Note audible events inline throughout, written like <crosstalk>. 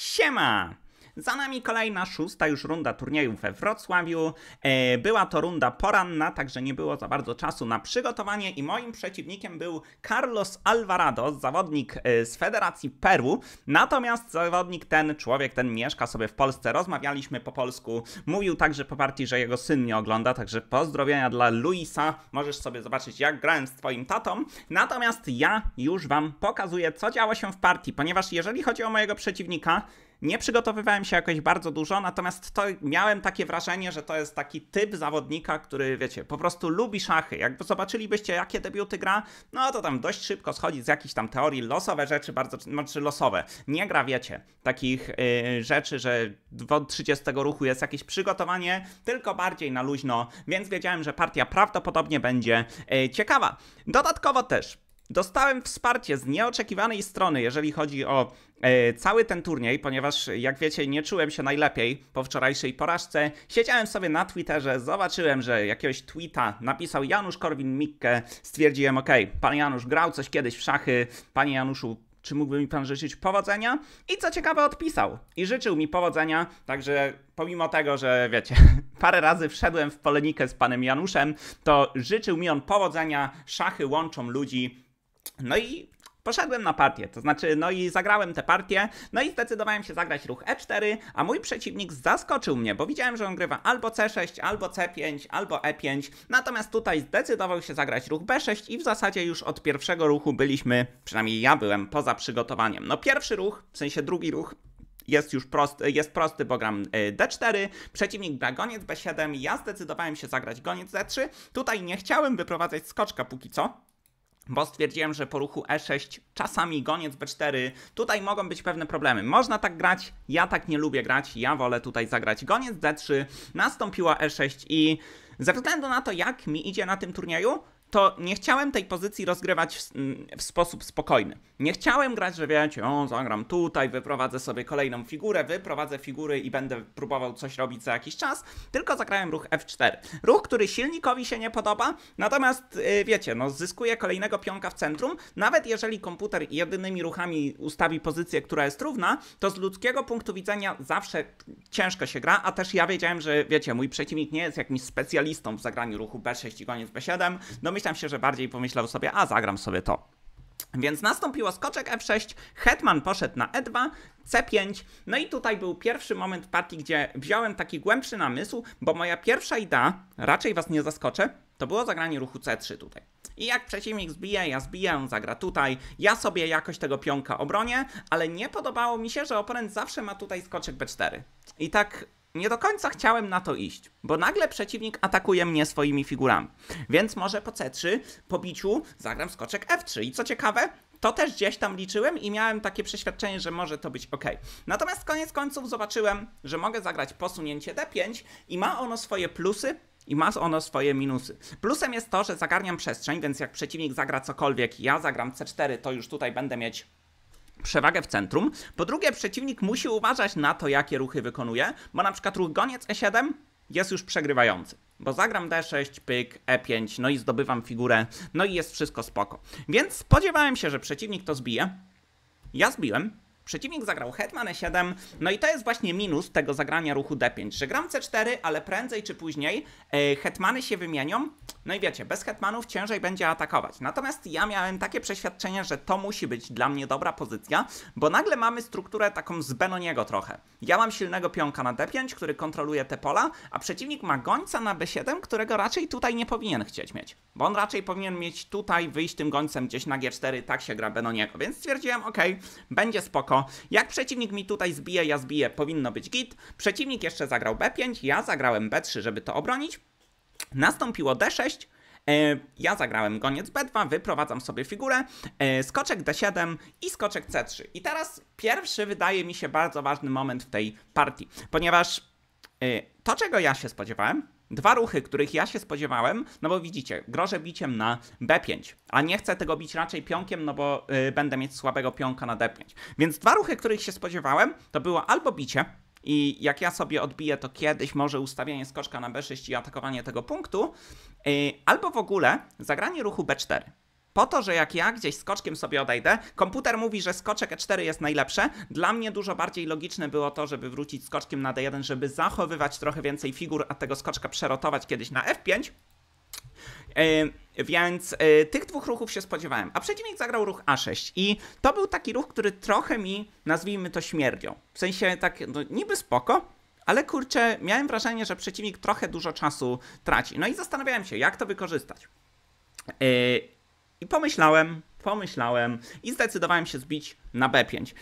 chema。Za nami kolejna szósta już runda turnieju we Wrocławiu. E, była to runda poranna, także nie było za bardzo czasu na przygotowanie i moim przeciwnikiem był Carlos Alvarado, zawodnik e, z Federacji Peru. Natomiast zawodnik ten, człowiek ten mieszka sobie w Polsce, rozmawialiśmy po polsku. Mówił także po partii, że jego syn nie ogląda, także pozdrowienia dla Luisa. Możesz sobie zobaczyć, jak grałem z twoim tatą. Natomiast ja już wam pokazuję, co działo się w partii, ponieważ jeżeli chodzi o mojego przeciwnika, nie przygotowywałem się jakoś bardzo dużo, natomiast to miałem takie wrażenie, że to jest taki typ zawodnika, który wiecie, po prostu lubi szachy. Jak zobaczylibyście, jakie debiuty gra, no to tam dość szybko schodzi z jakichś tam teorii losowe rzeczy, bardzo znaczy losowe. Nie gra, wiecie, takich yy, rzeczy, że od 30 ruchu jest jakieś przygotowanie, tylko bardziej na luźno, więc wiedziałem, że partia prawdopodobnie będzie yy, ciekawa. Dodatkowo też Dostałem wsparcie z nieoczekiwanej strony, jeżeli chodzi o e, cały ten turniej, ponieważ jak wiecie, nie czułem się najlepiej po wczorajszej porażce. Siedziałem sobie na Twitterze, zobaczyłem, że jakiegoś tweeta napisał Janusz Korwin-Mikke. Stwierdziłem, ok, pan Janusz grał coś kiedyś w szachy, panie Januszu, czy mógłby mi pan życzyć powodzenia? I co ciekawe, odpisał i życzył mi powodzenia, także pomimo tego, że wiecie, <laughs> parę razy wszedłem w polemikę z panem Januszem, to życzył mi on powodzenia, szachy łączą ludzi, no i poszedłem na partię, to znaczy, no i zagrałem tę partię, no i zdecydowałem się zagrać ruch E4, a mój przeciwnik zaskoczył mnie, bo widziałem, że on grywa albo C6, albo C5, albo E5, natomiast tutaj zdecydował się zagrać ruch B6 i w zasadzie już od pierwszego ruchu byliśmy, przynajmniej ja byłem, poza przygotowaniem. No pierwszy ruch, w sensie drugi ruch, jest już prosty, jest prosty, bo gram y, D4, przeciwnik gra goniec B7, ja zdecydowałem się zagrać goniec D3, tutaj nie chciałem wyprowadzać skoczka póki co, bo stwierdziłem, że po ruchu E6 czasami goniec B4, tutaj mogą być pewne problemy. Można tak grać, ja tak nie lubię grać, ja wolę tutaj zagrać goniec D3, nastąpiła E6 i ze względu na to, jak mi idzie na tym turnieju, to nie chciałem tej pozycji rozgrywać w, mm, w sposób spokojny. Nie chciałem grać, że wiecie, o, zagram tutaj, wyprowadzę sobie kolejną figurę, wyprowadzę figury i będę próbował coś robić za jakiś czas, tylko zagrałem ruch F4. Ruch, który silnikowi się nie podoba, natomiast yy, wiecie, no zyskuje kolejnego pionka w centrum, nawet jeżeli komputer jedynymi ruchami ustawi pozycję, która jest równa, to z ludzkiego punktu widzenia zawsze ciężko się gra, a też ja wiedziałem, że wiecie, mój przeciwnik nie jest jakimś specjalistą w zagraniu ruchu B6 i koniec B7, no domyślam się, że bardziej pomyślał sobie, a zagram sobie to. Więc nastąpiło skoczek F6, Hetman poszedł na E2, C5. No i tutaj był pierwszy moment partii, gdzie wziąłem taki głębszy namysł, bo moja pierwsza idea, raczej was nie zaskoczę, to było zagranie ruchu C3 tutaj. I jak przeciwnik zbije, ja zbiję, on zagra tutaj. Ja sobie jakoś tego pionka obronię, ale nie podobało mi się, że oponent zawsze ma tutaj skoczek B4. I tak nie do końca chciałem na to iść, bo nagle przeciwnik atakuje mnie swoimi figurami. Więc może po C3, po biciu, zagram skoczek F3. I co ciekawe, to też gdzieś tam liczyłem i miałem takie przeświadczenie, że może to być ok. Natomiast koniec końców zobaczyłem, że mogę zagrać posunięcie D5 i ma ono swoje plusy, i ma ono swoje minusy. Plusem jest to, że zagarniam przestrzeń, więc jak przeciwnik zagra cokolwiek, ja zagram C4, to już tutaj będę mieć przewagę w centrum. Po drugie, przeciwnik musi uważać na to, jakie ruchy wykonuje, bo na przykład ruch goniec E7 jest już przegrywający. Bo zagram D6, pyk, E5, no i zdobywam figurę, no i jest wszystko spoko. Więc spodziewałem się, że przeciwnik to zbije. Ja zbiłem, Przeciwnik zagrał hetman e7, no i to jest właśnie minus tego zagrania ruchu d5, że gram c4, ale prędzej czy później e, hetmany się wymienią, no i wiecie, bez hetmanów ciężej będzie atakować. Natomiast ja miałem takie przeświadczenie, że to musi być dla mnie dobra pozycja, bo nagle mamy strukturę taką z Benoniego trochę. Ja mam silnego pionka na d5, który kontroluje te pola, a przeciwnik ma gońca na b7, którego raczej tutaj nie powinien chcieć mieć, bo on raczej powinien mieć tutaj, wyjść tym gońcem gdzieś na g4, tak się gra Benoniego, więc stwierdziłem, ok, będzie spoko, jak przeciwnik mi tutaj zbije, ja zbiję, powinno być git. Przeciwnik jeszcze zagrał B5, ja zagrałem B3, żeby to obronić. Nastąpiło D6, e, ja zagrałem goniec B2, wyprowadzam sobie figurę, e, skoczek D7 i skoczek C3. I teraz pierwszy wydaje mi się bardzo ważny moment w tej partii, ponieważ e, to, czego ja się spodziewałem, Dwa ruchy, których ja się spodziewałem, no bo widzicie, grożę biciem na B5, a nie chcę tego bić raczej pionkiem, no bo y, będę mieć słabego pionka na D5. Więc dwa ruchy, których się spodziewałem, to było albo bicie, i jak ja sobie odbiję, to kiedyś może ustawienie skoczka na B6 i atakowanie tego punktu, y, albo w ogóle zagranie ruchu B4 po to, że jak ja gdzieś skoczkiem sobie odejdę, komputer mówi, że skoczek E4 jest najlepsze. Dla mnie dużo bardziej logiczne było to, żeby wrócić skoczkiem na D1, żeby zachowywać trochę więcej figur, a tego skoczka przerotować kiedyś na F5. Yy, więc yy, tych dwóch ruchów się spodziewałem. A przeciwnik zagrał ruch A6 i to był taki ruch, który trochę mi, nazwijmy to śmierdzią. W sensie tak, no, niby spoko, ale kurczę, miałem wrażenie, że przeciwnik trochę dużo czasu traci. No i zastanawiałem się, jak to wykorzystać. Yy, i pomyślałem, pomyślałem i zdecydowałem się zbić na B5.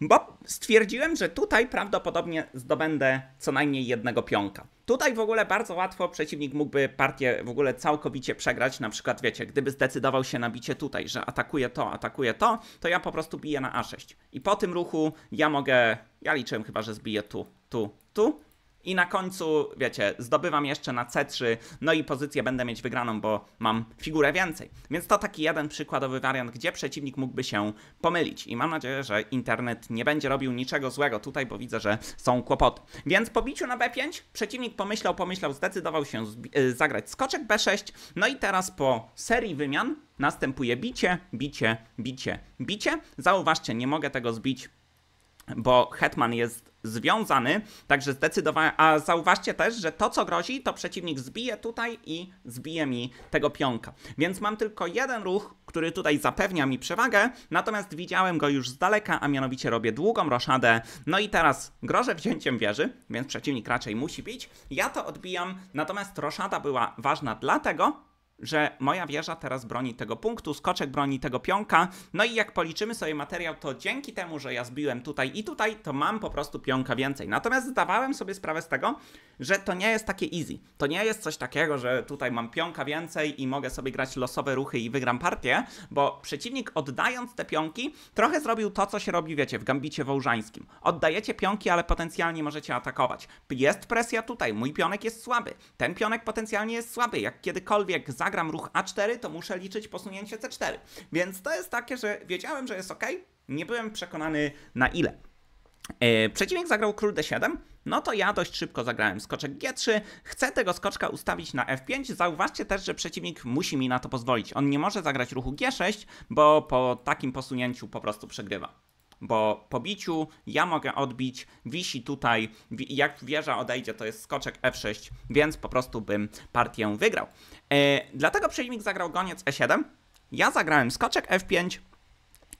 Bo stwierdziłem, że tutaj prawdopodobnie zdobędę co najmniej jednego pionka. Tutaj w ogóle bardzo łatwo przeciwnik mógłby partię w ogóle całkowicie przegrać. Na przykład, wiecie, gdyby zdecydował się na bicie tutaj, że atakuje to, atakuje to, to ja po prostu biję na A6. I po tym ruchu ja mogę, ja liczyłem chyba, że zbiję tu, tu, tu i na końcu, wiecie, zdobywam jeszcze na C3, no i pozycję będę mieć wygraną, bo mam figurę więcej. Więc to taki jeden przykładowy wariant, gdzie przeciwnik mógłby się pomylić. I mam nadzieję, że internet nie będzie robił niczego złego tutaj, bo widzę, że są kłopoty. Więc po biciu na B5 przeciwnik pomyślał, pomyślał, zdecydował się y, zagrać skoczek B6. No i teraz po serii wymian następuje bicie, bicie, bicie, bicie. Zauważcie, nie mogę tego zbić, bo hetman jest związany, także zdecydowanie, a zauważcie też, że to co grozi, to przeciwnik zbije tutaj i zbije mi tego pionka. Więc mam tylko jeden ruch, który tutaj zapewnia mi przewagę, natomiast widziałem go już z daleka, a mianowicie robię długą roszadę, no i teraz grożę wzięciem wieży, więc przeciwnik raczej musi bić, ja to odbijam, natomiast roszada była ważna dlatego, że moja wieża teraz broni tego punktu, skoczek broni tego pionka. No i jak policzymy sobie materiał, to dzięki temu, że ja zbiłem tutaj i tutaj, to mam po prostu pionka więcej. Natomiast zdawałem sobie sprawę z tego, że to nie jest takie easy. To nie jest coś takiego, że tutaj mam pionka więcej i mogę sobie grać losowe ruchy i wygram partię, bo przeciwnik oddając te pionki, trochę zrobił to, co się robi, wiecie, w gambicie wołżańskim. Oddajecie pionki, ale potencjalnie możecie atakować. Jest presja tutaj, mój pionek jest słaby, ten pionek potencjalnie jest słaby. Jak kiedykolwiek za zagram ruch A4, to muszę liczyć posunięcie C4. Więc to jest takie, że wiedziałem, że jest ok, nie byłem przekonany na ile. Yy, przeciwnik zagrał król D7, no to ja dość szybko zagrałem skoczek G3. Chcę tego skoczka ustawić na F5. Zauważcie też, że przeciwnik musi mi na to pozwolić. On nie może zagrać ruchu G6, bo po takim posunięciu po prostu przegrywa bo po biciu ja mogę odbić, wisi tutaj, jak wieża odejdzie, to jest skoczek f6, więc po prostu bym partię wygrał. E, dlatego przeciwnik zagrał goniec e7, ja zagrałem skoczek f5,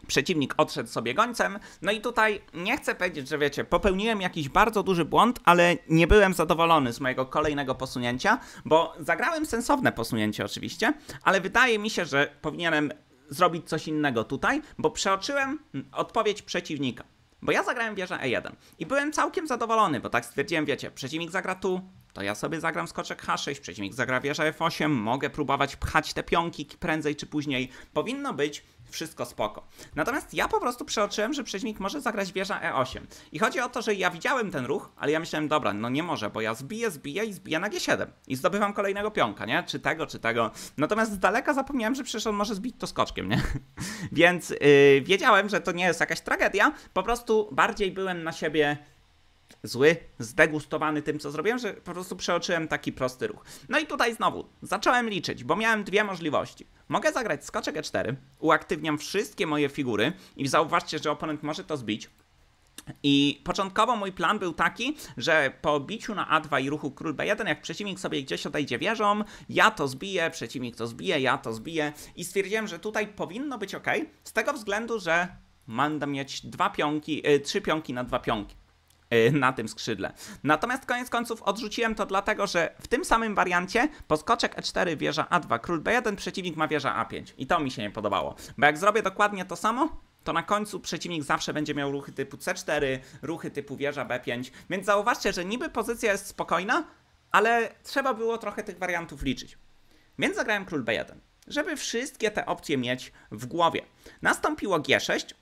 przeciwnik odszedł sobie gońcem. No i tutaj nie chcę powiedzieć, że wiecie, popełniłem jakiś bardzo duży błąd, ale nie byłem zadowolony z mojego kolejnego posunięcia, bo zagrałem sensowne posunięcie oczywiście, ale wydaje mi się, że powinienem zrobić coś innego tutaj, bo przeoczyłem mm, odpowiedź przeciwnika. Bo ja zagrałem wieżę E1 i byłem całkiem zadowolony, bo tak stwierdziłem, wiecie, przeciwnik zagra tu, to ja sobie zagram skoczek H6, przeciwnik zagra wieżę F8, mogę próbować pchać te pionki prędzej czy później. Powinno być wszystko spoko. Natomiast ja po prostu przeoczyłem, że przeciwnik może zagrać wieża E8. I chodzi o to, że ja widziałem ten ruch, ale ja myślałem, dobra, no nie może, bo ja zbiję, zbiję i zbiję na G7. I zdobywam kolejnego pionka, nie? Czy tego, czy tego. Natomiast z daleka zapomniałem, że przecież on może zbić to skoczkiem, nie? <laughs> Więc yy, wiedziałem, że to nie jest jakaś tragedia, po prostu bardziej byłem na siebie zły, zdegustowany tym, co zrobiłem, że po prostu przeoczyłem taki prosty ruch. No i tutaj znowu zacząłem liczyć, bo miałem dwie możliwości. Mogę zagrać skoczek E4, uaktywniam wszystkie moje figury i zauważcie, że oponent może to zbić. I początkowo mój plan był taki, że po biciu na A2 i ruchu król B1, jak przeciwnik sobie gdzieś odejdzie wieżą, ja to zbiję, przeciwnik to zbije, ja to zbiję i stwierdziłem, że tutaj powinno być ok, z tego względu, że mam mieć dwa pionki, yy, trzy pionki na dwa pionki. Y, na tym skrzydle. Natomiast koniec końców odrzuciłem to dlatego, że w tym samym wariancie poskoczek E4, wieża A2, król B1, przeciwnik ma wieża A5 i to mi się nie podobało, bo jak zrobię dokładnie to samo, to na końcu przeciwnik zawsze będzie miał ruchy typu C4, ruchy typu wieża B5, więc zauważcie, że niby pozycja jest spokojna, ale trzeba było trochę tych wariantów liczyć. Więc zagrałem król B1, żeby wszystkie te opcje mieć w głowie. Nastąpiło G6,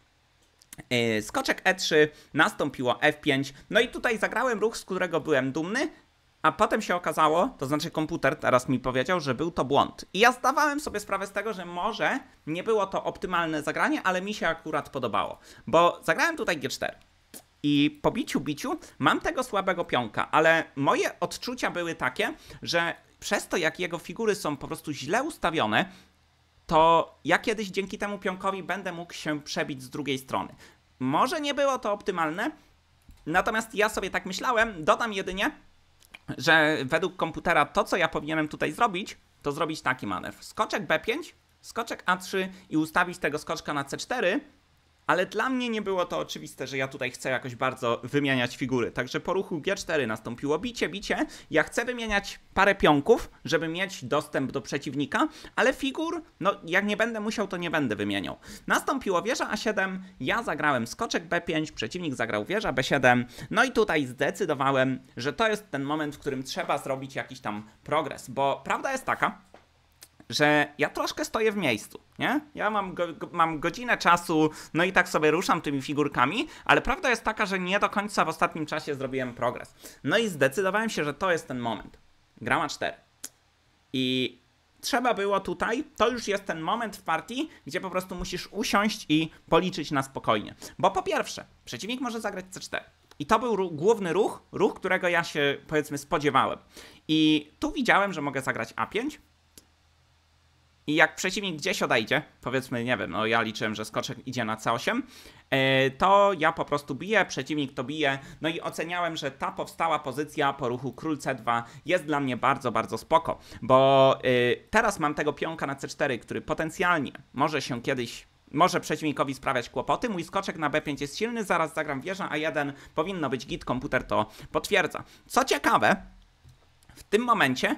E, skoczek E3, nastąpiło F5, no i tutaj zagrałem ruch, z którego byłem dumny, a potem się okazało, to znaczy komputer teraz mi powiedział, że był to błąd. I ja zdawałem sobie sprawę z tego, że może nie było to optymalne zagranie, ale mi się akurat podobało, bo zagrałem tutaj G4. I po biciu, biciu mam tego słabego pionka, ale moje odczucia były takie, że przez to, jak jego figury są po prostu źle ustawione, to ja kiedyś dzięki temu pionkowi będę mógł się przebić z drugiej strony. Może nie było to optymalne, natomiast ja sobie tak myślałem, dodam jedynie, że według komputera to, co ja powinienem tutaj zrobić, to zrobić taki manewr. Skoczek B5, skoczek A3 i ustawić tego skoczka na C4, ale dla mnie nie było to oczywiste, że ja tutaj chcę jakoś bardzo wymieniać figury. Także po ruchu G4 nastąpiło bicie, bicie. Ja chcę wymieniać parę pionków, żeby mieć dostęp do przeciwnika, ale figur, no jak nie będę musiał, to nie będę wymieniał. Nastąpiło wieża A7, ja zagrałem skoczek B5, przeciwnik zagrał wieża B7, no i tutaj zdecydowałem, że to jest ten moment, w którym trzeba zrobić jakiś tam progres, bo prawda jest taka, że ja troszkę stoję w miejscu, nie? Ja mam, go, mam godzinę czasu, no i tak sobie ruszam tymi figurkami, ale prawda jest taka, że nie do końca w ostatnim czasie zrobiłem progres. No i zdecydowałem się, że to jest ten moment. Grama 4. I trzeba było tutaj, to już jest ten moment w partii, gdzie po prostu musisz usiąść i policzyć na spokojnie. Bo po pierwsze, przeciwnik może zagrać C4. I to był ruch, główny ruch, ruch, którego ja się powiedzmy spodziewałem. I tu widziałem, że mogę zagrać A5, i jak przeciwnik gdzieś odejdzie, powiedzmy, nie wiem, no ja liczyłem, że skoczek idzie na C8, e, to ja po prostu biję, przeciwnik to bije, no i oceniałem, że ta powstała pozycja po ruchu król C2 jest dla mnie bardzo, bardzo spoko, bo e, teraz mam tego pionka na C4, który potencjalnie może się kiedyś może przeciwnikowi sprawiać kłopoty. Mój skoczek na B5 jest silny, zaraz zagram wieżę A1, powinno być git, komputer to potwierdza. Co ciekawe, w tym momencie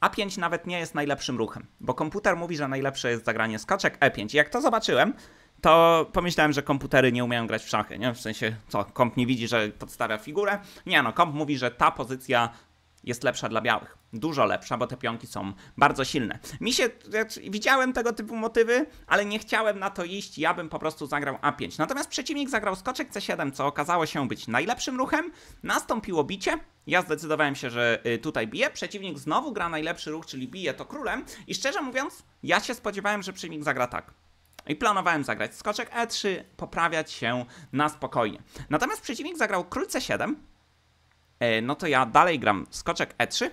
a5 nawet nie jest najlepszym ruchem, bo komputer mówi, że najlepsze jest zagranie skoczek E5. I jak to zobaczyłem, to pomyślałem, że komputery nie umieją grać w szachy, nie? W sensie, co, komp nie widzi, że podstawia figurę? Nie no, komp mówi, że ta pozycja jest lepsza dla białych. Dużo lepsza, bo te pionki są bardzo silne. Mi się, widziałem tego typu motywy, ale nie chciałem na to iść, ja bym po prostu zagrał A5. Natomiast przeciwnik zagrał skoczek C7, co okazało się być najlepszym ruchem. Nastąpiło bicie, ja zdecydowałem się, że y, tutaj bije. Przeciwnik znowu gra najlepszy ruch, czyli bije to królem. I szczerze mówiąc, ja się spodziewałem, że przeciwnik zagra tak. I planowałem zagrać skoczek E3, poprawiać się na spokojnie. Natomiast przeciwnik zagrał król C7, E, no to ja dalej gram skoczek E3.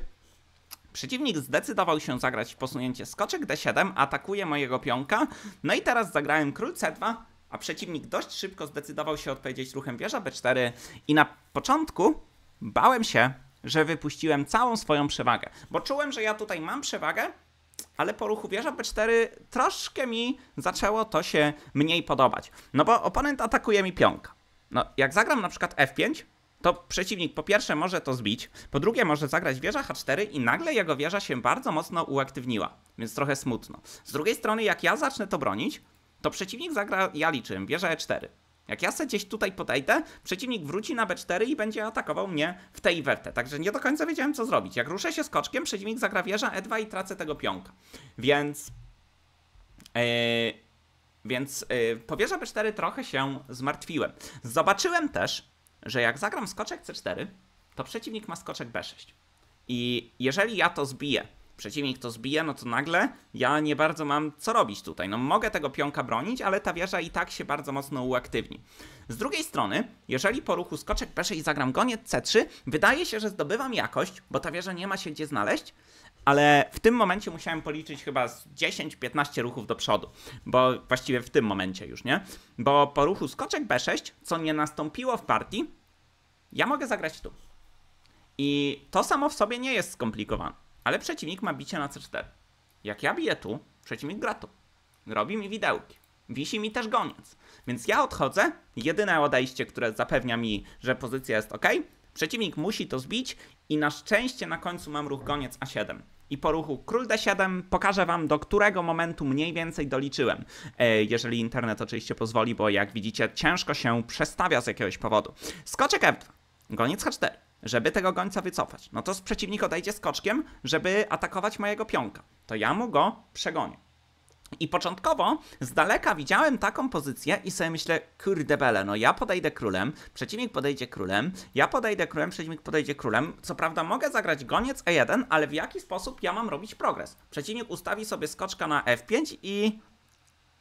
Przeciwnik zdecydował się zagrać posunięcie skoczek D7, atakuje mojego pionka, no i teraz zagrałem król C2, a przeciwnik dość szybko zdecydował się odpowiedzieć ruchem wieża B4 i na początku bałem się, że wypuściłem całą swoją przewagę, bo czułem, że ja tutaj mam przewagę, ale po ruchu wieża B4 troszkę mi zaczęło to się mniej podobać. No bo oponent atakuje mi pionka. No, jak zagram na przykład F5, to przeciwnik po pierwsze może to zbić, po drugie może zagrać wieża H4 i nagle jego wieża się bardzo mocno uaktywniła, więc trochę smutno. Z drugiej strony, jak ja zacznę to bronić, to przeciwnik zagra, ja liczyłem, wieża E4. Jak ja sobie gdzieś tutaj podejdę, przeciwnik wróci na B4 i będzie atakował mnie w tej wertę. Także nie do końca wiedziałem, co zrobić. Jak ruszę się skoczkiem, przeciwnik zagra wieża E2 i tracę tego pionka. Więc... Yy, więc yy, po wieża B4 trochę się zmartwiłem. Zobaczyłem też, że jak zagram skoczek C4, to przeciwnik ma skoczek B6. I jeżeli ja to zbiję, przeciwnik to zbije, no to nagle ja nie bardzo mam co robić tutaj. No mogę tego pionka bronić, ale ta wieża i tak się bardzo mocno uaktywni. Z drugiej strony, jeżeli po ruchu skoczek B6 zagram goniec C3, wydaje się, że zdobywam jakość, bo ta wieża nie ma się gdzie znaleźć, ale w tym momencie musiałem policzyć chyba 10-15 ruchów do przodu, bo właściwie w tym momencie już, nie? Bo po ruchu skoczek B6, co nie nastąpiło w partii, ja mogę zagrać tu. I to samo w sobie nie jest skomplikowane, ale przeciwnik ma bicie na C4. Jak ja biję tu, przeciwnik gra tu. Robi mi widełki. Wisi mi też goniec. Więc ja odchodzę. Jedyne odejście, które zapewnia mi, że pozycja jest ok. Przeciwnik musi to zbić i na szczęście na końcu mam ruch goniec A7 i po ruchu król d7 pokażę wam, do którego momentu mniej więcej doliczyłem. E, jeżeli internet oczywiście pozwoli, bo jak widzicie, ciężko się przestawia z jakiegoś powodu. Skoczek f2, goniec h4, żeby tego gońca wycofać. No to z przeciwnik odejdzie skoczkiem, żeby atakować mojego pionka. To ja mu go przegonię. I początkowo z daleka widziałem taką pozycję i sobie myślę, kurde bele, no ja podejdę królem, przeciwnik podejdzie królem, ja podejdę królem, przeciwnik podejdzie królem. Co prawda mogę zagrać goniec E1, ale w jaki sposób ja mam robić progres? Przeciwnik ustawi sobie skoczka na F5 i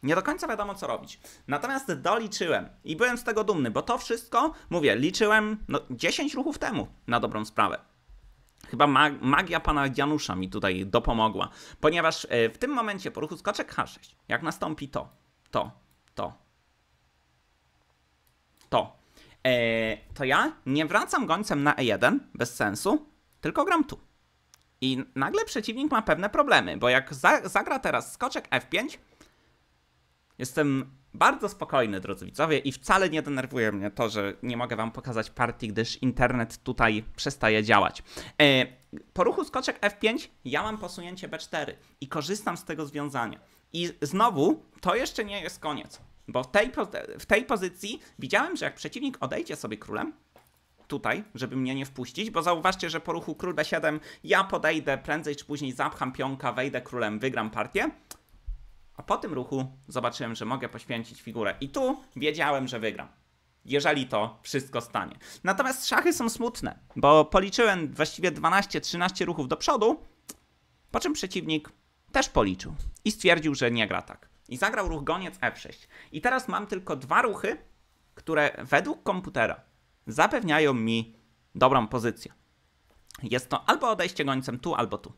nie do końca wiadomo, co robić. Natomiast doliczyłem i byłem z tego dumny, bo to wszystko, mówię, liczyłem no, 10 ruchów temu na dobrą sprawę. Chyba magia pana Janusza mi tutaj dopomogła, ponieważ e, w tym momencie po ruchu skoczek H6, jak nastąpi to, to, to, to, e, to ja nie wracam gońcem na E1, bez sensu, tylko gram tu. I nagle przeciwnik ma pewne problemy, bo jak zagra teraz skoczek F5, jestem bardzo spokojny, drodzy widzowie, i wcale nie denerwuje mnie to, że nie mogę wam pokazać partii, gdyż internet tutaj przestaje działać. E, po ruchu skoczek F5 ja mam posunięcie B4 i korzystam z tego związania. I znowu, to jeszcze nie jest koniec, bo w tej, w tej pozycji widziałem, że jak przeciwnik odejdzie sobie królem, tutaj, żeby mnie nie wpuścić, bo zauważcie, że po ruchu król B7 ja podejdę prędzej czy później, zapcham pionka, wejdę królem, wygram partię. A po tym ruchu zobaczyłem, że mogę poświęcić figurę. I tu wiedziałem, że wygram. Jeżeli to wszystko stanie. Natomiast szachy są smutne, bo policzyłem właściwie 12-13 ruchów do przodu, po czym przeciwnik też policzył i stwierdził, że nie gra tak. I zagrał ruch goniec F6. I teraz mam tylko dwa ruchy, które według komputera zapewniają mi dobrą pozycję. Jest to albo odejście gońcem tu, albo tu.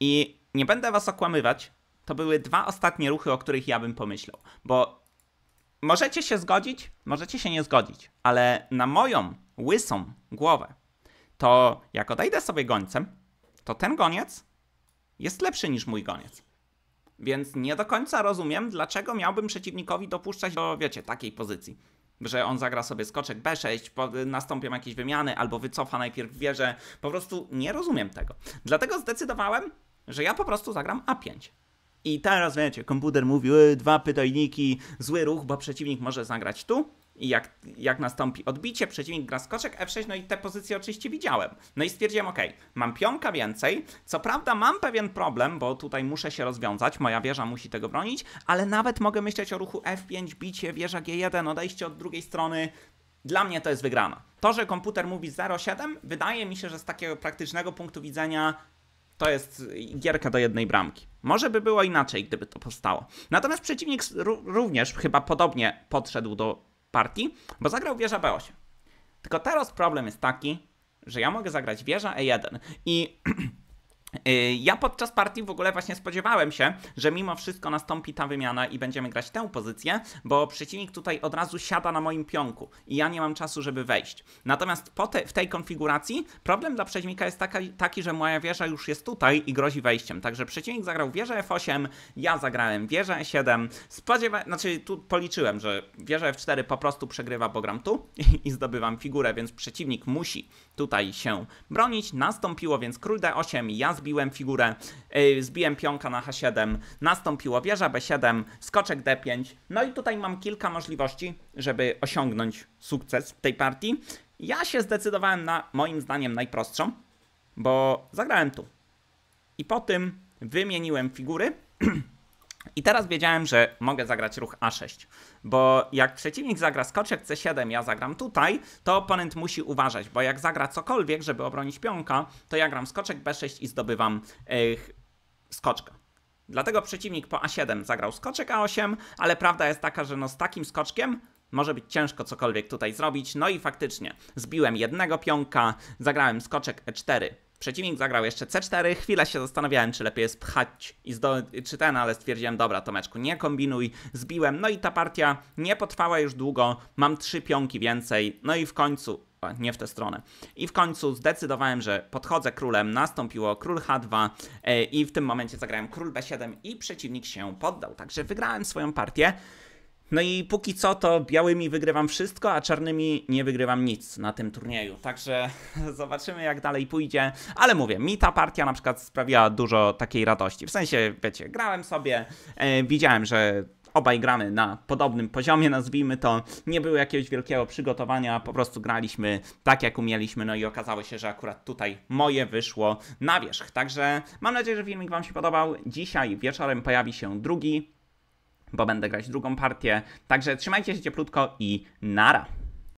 I nie będę was okłamywać, to były dwa ostatnie ruchy, o których ja bym pomyślał. Bo możecie się zgodzić, możecie się nie zgodzić, ale na moją łysą głowę, to jak odejdę sobie gońcem, to ten goniec jest lepszy niż mój goniec. Więc nie do końca rozumiem, dlaczego miałbym przeciwnikowi dopuszczać do, wiecie, takiej pozycji. Że on zagra sobie skoczek B6, nastąpią jakieś wymiany, albo wycofa najpierw wieżę. Po prostu nie rozumiem tego. Dlatego zdecydowałem, że ja po prostu zagram A5. I teraz wiecie, komputer mówił, e, dwa pytajniki, zły ruch, bo przeciwnik może zagrać tu. I jak, jak nastąpi odbicie, przeciwnik gra skoczek F6, no i te pozycje oczywiście widziałem. No i stwierdziłem, ok, mam pionka więcej, co prawda mam pewien problem, bo tutaj muszę się rozwiązać, moja wieża musi tego bronić, ale nawet mogę myśleć o ruchu F5, bicie, wieża G1, odejście od drugiej strony, dla mnie to jest wygrana. To, że komputer mówi 0,7, wydaje mi się, że z takiego praktycznego punktu widzenia to jest gierka do jednej bramki. Może by było inaczej, gdyby to powstało. Natomiast przeciwnik również chyba podobnie podszedł do partii, bo zagrał wieża B8. Tylko teraz problem jest taki, że ja mogę zagrać wieża E1 i <clears throat> Y, ja podczas partii w ogóle właśnie spodziewałem się, że mimo wszystko nastąpi ta wymiana i będziemy grać tę pozycję, bo przeciwnik tutaj od razu siada na moim pionku i ja nie mam czasu, żeby wejść. Natomiast te, w tej konfiguracji problem dla przeciwnika jest taka, taki, że moja wieża już jest tutaj i grozi wejściem. Także przeciwnik zagrał wieżę F8, ja zagrałem wieżę E7. Spodziewa znaczy tu policzyłem, że wieża F4 po prostu przegrywa, bo gram tu i, <laughs> i zdobywam figurę, więc przeciwnik musi tutaj się bronić. Nastąpiło więc król D8, ja Zbiłem figurę, yy, zbiłem pionka na H7, nastąpiło wieża B7, skoczek D5. No i tutaj mam kilka możliwości, żeby osiągnąć sukces w tej partii. Ja się zdecydowałem na moim zdaniem najprostszą, bo zagrałem tu. I po tym wymieniłem figury <clears throat> I teraz wiedziałem, że mogę zagrać ruch A6, bo jak przeciwnik zagra skoczek C7, ja zagram tutaj, to oponent musi uważać, bo jak zagra cokolwiek, żeby obronić pionka, to ja gram skoczek B6 i zdobywam skoczka. Dlatego przeciwnik po A7 zagrał skoczek A8, ale prawda jest taka, że no z takim skoczkiem może być ciężko cokolwiek tutaj zrobić. No i faktycznie, zbiłem jednego pionka, zagrałem skoczek E4, Przeciwnik zagrał jeszcze C4, chwilę się zastanawiałem, czy lepiej jest pchać i czy ten, ale stwierdziłem, dobra, Tomeczku, nie kombinuj, zbiłem. No i ta partia nie potrwała już długo, mam trzy pionki więcej, no i w końcu nie w tę stronę. I w końcu zdecydowałem, że podchodzę królem, nastąpiło król H2 e, i w tym momencie zagrałem król B7 i przeciwnik się poddał, także wygrałem swoją partię. No i póki co to białymi wygrywam wszystko, a czarnymi nie wygrywam nic na tym turnieju. Także <laughs> zobaczymy jak dalej pójdzie. Ale mówię, mi ta partia na przykład sprawiała dużo takiej radości. W sensie, wiecie, grałem sobie, e, widziałem, że obaj gramy na podobnym poziomie, nazwijmy to. Nie było jakiegoś wielkiego przygotowania, po prostu graliśmy tak jak umieliśmy, no i okazało się, że akurat tutaj moje wyszło na wierzch. Także mam nadzieję, że filmik Wam się podobał. Dzisiaj wieczorem pojawi się drugi bo będę grać drugą partię. Także trzymajcie się cieplutko i nara!